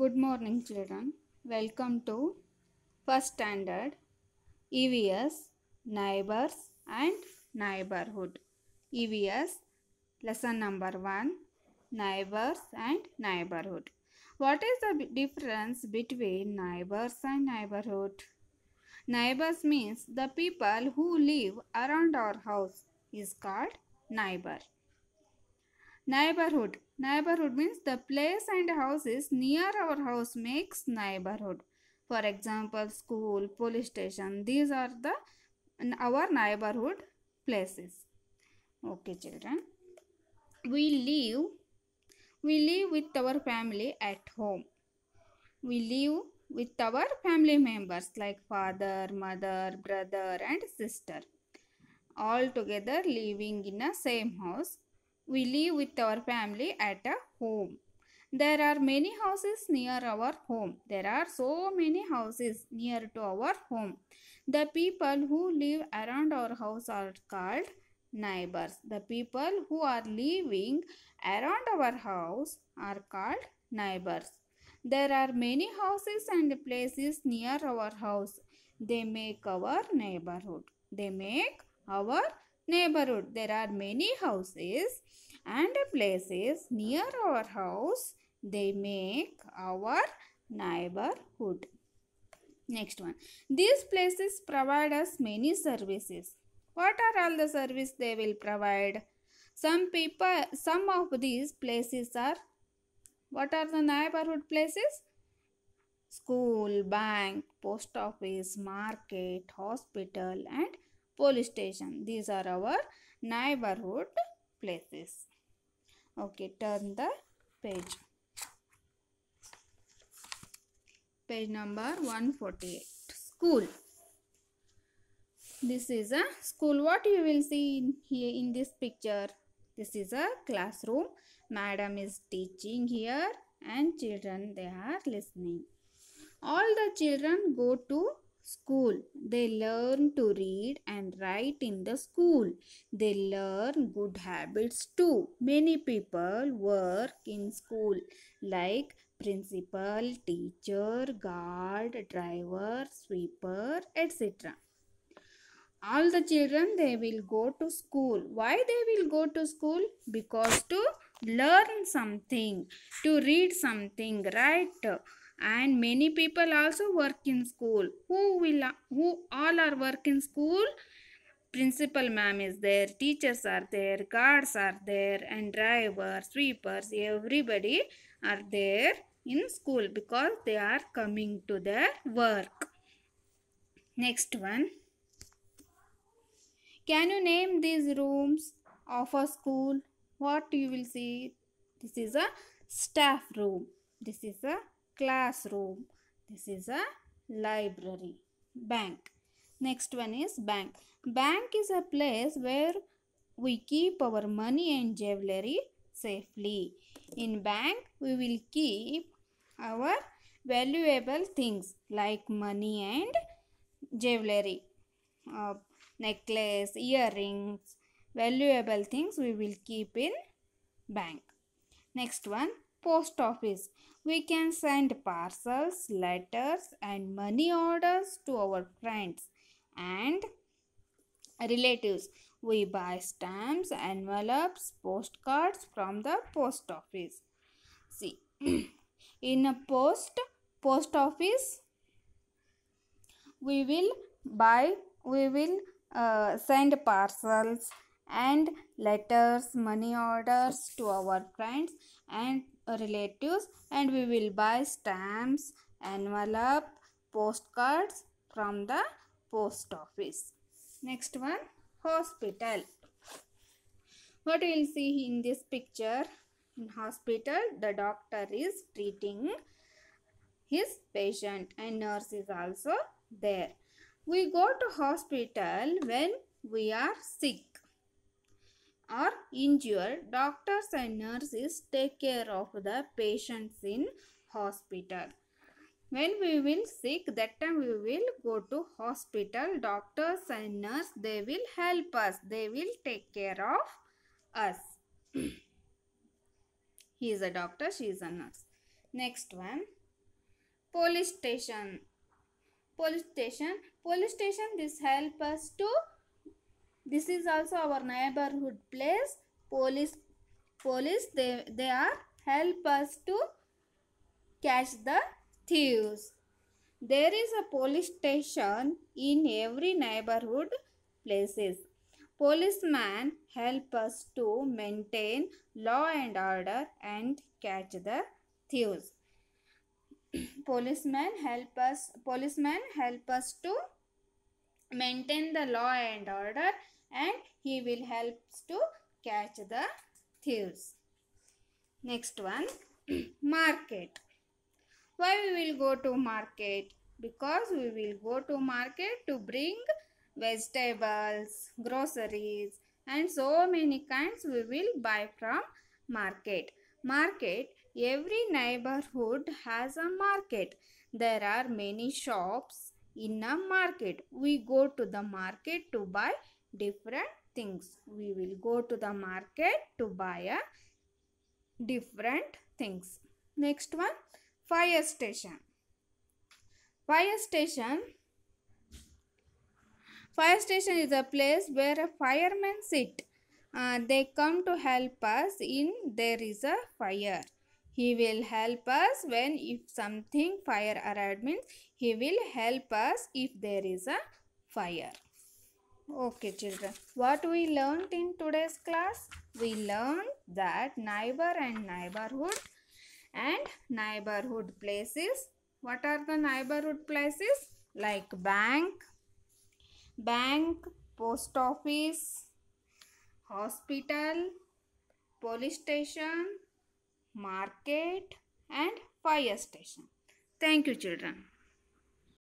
Good morning children. Welcome to first standard EVS neighbors and neighborhood. EVS lesson number 1 neighbors and neighborhood. What is the difference between neighbors and neighborhood? Neighbors means the people who live around our house is called neighbor neighborhood neighborhood means the place and houses near our house makes neighborhood for example school police station these are the our neighborhood places okay children we live we live with our family at home we live with our family members like father mother brother and sister all together living in a same house we live with our family at a home. There are many houses near our home. There are so many houses near to our home. The people who live around our house are called neighbors. The people who are living around our house are called neighbors. There are many houses and places near our house. They make our neighborhood. They make our neighborhood. There are many houses and places near our house. They make our neighborhood. Next one. These places provide us many services. What are all the services they will provide? Some people, some of these places are, what are the neighborhood places? School, bank, post office, market, hospital and police station. These are our neighborhood places. Okay, turn the page. Page number 148. School. This is a school. What you will see in here in this picture? This is a classroom. Madam is teaching here and children they are listening. All the children go to school. They learn to read and write in the school. They learn good habits too. Many people work in school like principal, teacher, guard, driver, sweeper, etc. All the children they will go to school. Why they will go to school? Because to learn something, to read something, right? and many people also work in school who will who all are work in school principal ma'am is there teachers are there guards are there and driver sweepers everybody are there in school because they are coming to their work next one can you name these rooms of a school what you will see this is a staff room this is a classroom. This is a library. Bank. Next one is bank. Bank is a place where we keep our money and jewelry safely. In bank, we will keep our valuable things like money and jewelry. Uh, necklace, earrings, valuable things we will keep in bank. Next one, post office. We can send parcels, letters and money orders to our friends and relatives. We buy stamps, envelopes, postcards from the post office. See, in a post post office, we will buy, we will uh, send parcels and letters, money orders to our friends and relatives and we will buy stamps, envelope, postcards from the post office. Next one, hospital. What you will see in this picture, in hospital, the doctor is treating his patient and nurse is also there. We go to hospital when we are sick or injured, doctors and nurses take care of the patients in hospital. When we will sick, that time we will go to hospital. Doctors and nurse, they will help us. They will take care of us. he is a doctor, she is a nurse. Next one. Police station. Police station. Police station, this help us to this is also our neighborhood place. Police, police they, they are help us to catch the thieves. There is a police station in every neighborhood places. Policemen help us to maintain law and order and catch the thieves. Policeman help us policemen help us to maintain the law and order and he will help to catch the thieves. Next one, market. Why we will go to market? Because we will go to market to bring vegetables, groceries and so many kinds we will buy from market. Market, every neighborhood has a market. There are many shops in a market. We go to the market to buy different things. We will go to the market to buy a different things. Next one, fire station. Fire station. Fire station is a place where a fireman sit. Uh, they come to help us in there is a fire. He will help us when if something fire arrived means he will help us if there is a fire. Okay children, what we learnt in today's class? We learned that neighbor and neighborhood and neighborhood places. What are the neighborhood places? Like bank, bank, post office, hospital, police station, market and fire station. Thank you children.